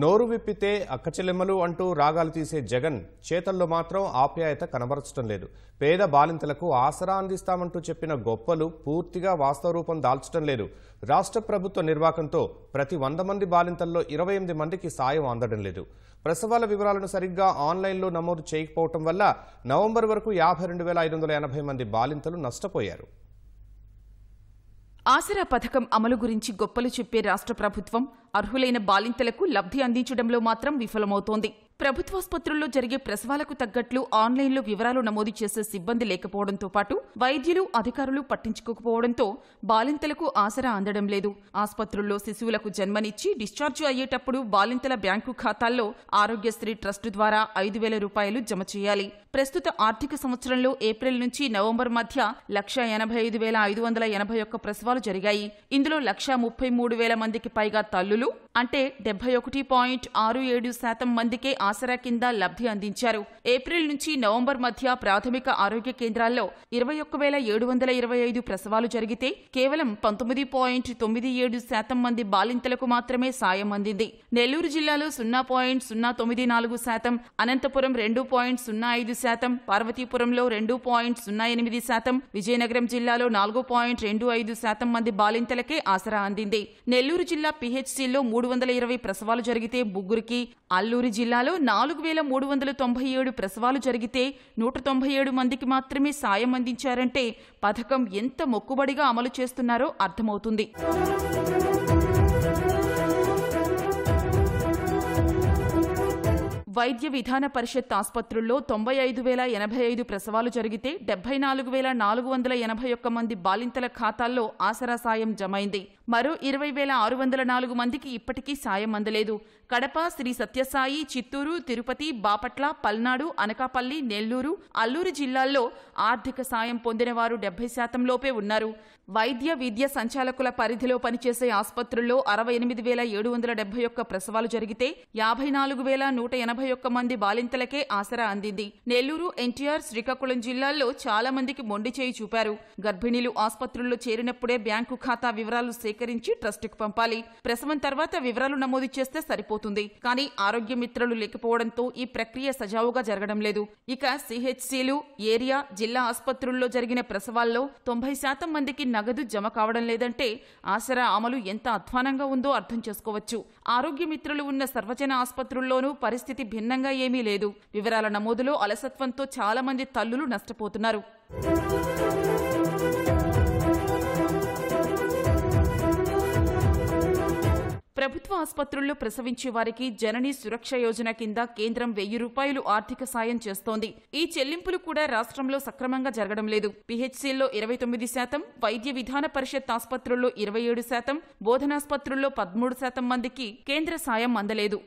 నోరు విప్పితే అక్కచెల్లెమ్మలు అంటూ రాగాలు తీసే జగన్ చేతల్లో మాత్రం ఆప్యాయత కనబరచడం లేదు పేద బాలింతలకు ఆసరా అందిస్తామంటూ చెప్పిన గొప్పలు పూర్తిగా వాస్తవ రూపం దాల్చడం లేదు రాష్ట్ర ప్రభుత్వ నిర్వాకంతో ప్రతి వంద మంది బాలింతల్లో ఇరవై ఎనిమిది మందికి సాయం అందడం లేదు ప్రసవాల వివరాలను సరిగ్గా ఆన్లైన్లో నమోదు చేయకపోవటం వల్ల నవంబర్ వరకు యాభై మంది బాలింతలు నష్టపోయారు ఆసరా పథకం అమలు గురించి గొప్పలు చెప్పే రాష్ట్ర ప్రభుత్వం అర్హులైన బాలింతలకు లబ్ధి అందించడంలో మాత్రం విఫలమవుతోంది ప్రభుత్వాసుపత్రుల్లో జరిగే ప్రసవాలకు తగ్గట్లు ఆన్లైన్లో వివరాలు నమోదు చేసే సిబ్బంది లేకపోవడంతో పాటు వైద్యులు అధికారులు పట్టించుకోకపోవడంతో బాలింతలకు ఆసరా అందడం లేదు ఆసుపత్రుల్లో శిశువులకు జన్మనిచ్చి డిశ్చార్జ్ అయ్యేటప్పుడు బాలింతల బ్యాంకు ఖాతాల్లో ఆరోగ్యశ్రీ ట్రస్టు ద్వారా ఐదు వేల రూపాయలు జమ చేయాలి ప్రస్తుత ఆర్థిక సంవత్సరంలో ఏప్రిల్ నుంచి నవంబర్ మధ్య లక్ష ఎనభై ఐదు వేల ఐదు వందల ఎనభై ఒక్క ప్రసవాలు జరిగాయి ఇందులో లక్ష ముప్పై మూడు వేల మందికి పైగా తల్లులు అంటే డెబ్బై ఒకటి పాయింట్ ఆరు ఏడు శాతం మందికే ఆసరా కింద లబ్ధి అందించారు ఏప్రిల్ నుంచి నవంబర్ మధ్య ప్రాథమిక ఆరోగ్య కేంద్రాల్లో ఇరవై ఒక్క వేల ఏడు వందల ఇరవై ఐదు ప్రసవాలు జరిగితే కేవలం పంతొమ్మిది పాయింట్ తొమ్మిది ఏడు శాతం మంది బాలింతలకు మాత్రమే సాయం అందింది నెల్లూరు జిల్లాలో సున్నా పాయింట్ సున్నా తొమ్మిది నాలుగు శాతం అనంతపురం రెండు పాయింట్ సున్నా ఐదు శాతం పార్వతీపురంలో రెండు పాయింట్ సున్నా ఎనిమిది శాతం విజయనగరం జిల్లాలో నాలుగు పాయింట్ రెండు ఐదు శాతం మంది బాలింతలకే ఆసరా అందింది నెల్లూరు జిల్లా పీహెచ్సీలో మూడు వందల ఇరవై ప్రసవాలు జరిగితే ముగ్గురికి అల్లూరి జిల్లాలో నాలుగు వేల మూడు వందల తొంభై ఏడు ప్రసవాలు జరిగితే నూట తొంభై ఏడు మందికి మాత్రమే సాయం అందించారంటే పథకం ఎంత మొక్కుబడిగా అమలు చేస్తున్నారో అర్థమవుతుంది వైద్య విధాన పరిషత్ ఆసుపత్రుల్లో తొంభై ఐదు వేల ఎనభై ఐదు ప్రసవాలు జరిగితే డెబ్బై నాలుగు వేల నాలుగు వందల ఎనభై ఒక్క మంది బాలింతల ఖాతాల్లో ఆసరా సాయం జమైంది మరో ఇరవై వేల ఆరు వందల నాలుగు మందికి ఇప్పటికీ సాయం అందలేదు కడప శ్రీ సత్యసాయి చిత్తూరు తిరుపతి బాపట్ల పల్నాడు అనకాపల్లి నెల్లూరు అల్లూరు జిల్లాల్లో ఆర్థిక సాయం పొందిన వారు డెబ్బై శాతం లోపే ఉన్నారు వైద్య విద్య సంచాలకుల పరిధిలో పనిచేసే ఆసుపత్రుల్లో అరవై ఎనిమిది వేల ఏడు వందల డెబ్బై ఒక్క ప్రసవాలు జరిగితే యాభై నాలుగు వేల నూట ఎనభై ఒక్క మంది బాలింతలకే ఆసరా అందింది నెల్లూరు ఎన్టీఆర్ శ్రీకాకుళం జిల్లాల్లో చాలా మందికి మొండి చేయి చూపారు గర్భిణీలు ఆసుపత్రుల్లో చేరినప్పుడే బ్యాంకు ఖాతా వివరాలు సేకరించి ట్రస్టుకు పంపాలి ప్రసవం తర్వాత వివరాలు నమోదు చేస్తే సరిపోతుంది కానీ ఆరోగ్య మిత్రులు లేకపోవడంతో ఈ ప్రక్రియ సజావుగా జరగడం లేదు ఇక సిహెచ్సిలు ఏరియా జిల్లా ఆసుపత్రుల్లో జరిగిన ప్రసవాల్లో తొంభై శాతం మందికి నగదు జమ కావడం లేదంటే ఆసరా అమలు ఎంత అధ్వానంగా ఉందో అర్థం చేసుకోవచ్చు ఆరోగ్య మిత్రులు ఉన్న సర్వజన ఆసుపత్రుల్లోనూ పరిస్థితి భిన్నంగా ఏమీ లేదు వివరాల నమోదులో అలసత్వంతో చాలా మంది తల్లులు నష్టపోతున్నారు ఆసుపత్రుల్లో ప్రసవించే వారికి జననీ సురక్ష యోజన కింద కేంద్రం వెయ్యి రూపాయలు ఆర్థిక సాయం చేస్తోంది ఈ చెల్లింపులు కూడా రాష్ట్రంలో సక్రమంగా జరగడం లేదు పిహెచ్సిల్లో ఇరవై తొమ్మిది శాతం వైద్య విధాన పరిషత్ ఆసుపత్రుల్లో ఇరవై ఏడు శాతం బోధనాస్పత్రుల్లో పదమూడు శాతం మందికి కేంద్ర సాయం అందలేదు